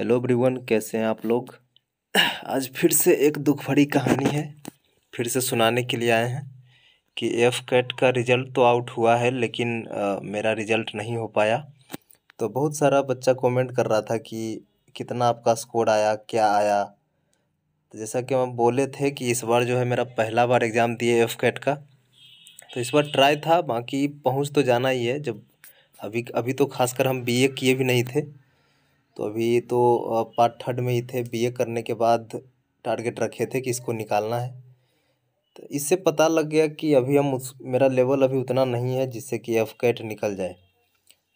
hello ब्रिवन कैसे हैं आप लोग आज फिर से एक दुख भरी कहानी है फिर से सुनाने के लिए आए हैं कि एफ कैट का रिज़ल्ट तो आउट हुआ है लेकिन आ, मेरा रिज़ल्ट नहीं हो पाया तो बहुत सारा बच्चा कमेंट कर रहा था कि कितना आपका स्कोर आया क्या आया तो जैसा कि हम बोले थे कि इस बार जो है मेरा पहला बार एग्ज़ाम दिए एफ कैट का तो इस बार ट्राई था बाकी पहुँच तो जाना ही है जब अभी अभी तो खासकर हम बी ए किए भी नहीं थे तो अभी तो पार्ट थर्ड में ही थे बीए करने के बाद टारगेट रखे थे कि इसको निकालना है तो इससे पता लग गया कि अभी हम उस मेरा लेवल अभी उतना नहीं है जिससे कि एफ कैट निकल जाए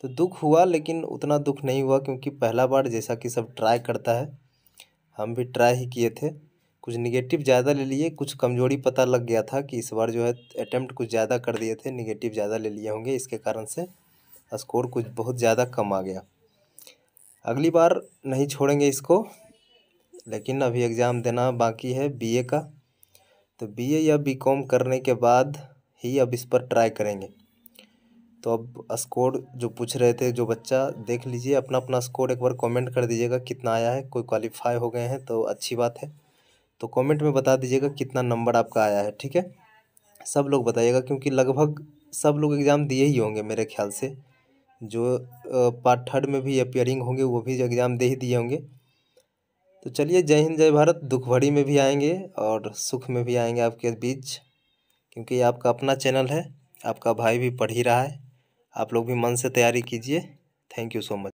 तो दुख हुआ लेकिन उतना दुख नहीं हुआ क्योंकि पहला बार जैसा कि सब ट्राई करता है हम भी ट्राई ही किए थे कुछ निगेटिव ज़्यादा ले लिए कुछ कमजोरी पता लग गया था कि इस बार जो है अटैम्प्ट कुछ ज़्यादा कर दिए थे निगेटिव ज़्यादा ले लिए होंगे इसके कारण से स्कोर कुछ बहुत ज़्यादा कम आ गया अगली बार नहीं छोड़ेंगे इसको लेकिन अभी एग्ज़ाम देना बाकी है बीए का तो बीए या बीकॉम करने के बाद ही अब इस पर ट्राई करेंगे तो अब स्कोर जो पूछ रहे थे जो बच्चा देख लीजिए अपना अपना स्कोर एक बार कमेंट कर दीजिएगा कितना आया है कोई क्वालिफाई हो गए हैं तो अच्छी बात है तो कमेंट में बता दीजिएगा कितना नंबर आपका आया है ठीक है सब लोग बताइएगा क्योंकि लगभग सब लोग एग्ज़ाम दिए ही होंगे मेरे ख्याल से जो पार्ट थर्ड में भी अपियरिंग होंगे वो भी एग्ज़ाम दे ही दिए होंगे तो चलिए जय हिंद जय भारत दुख भरी में भी आएंगे और सुख में भी आएंगे आपके बीच क्योंकि आपका अपना चैनल है आपका भाई भी पढ़ ही रहा है आप लोग भी मन से तैयारी कीजिए थैंक यू सो मच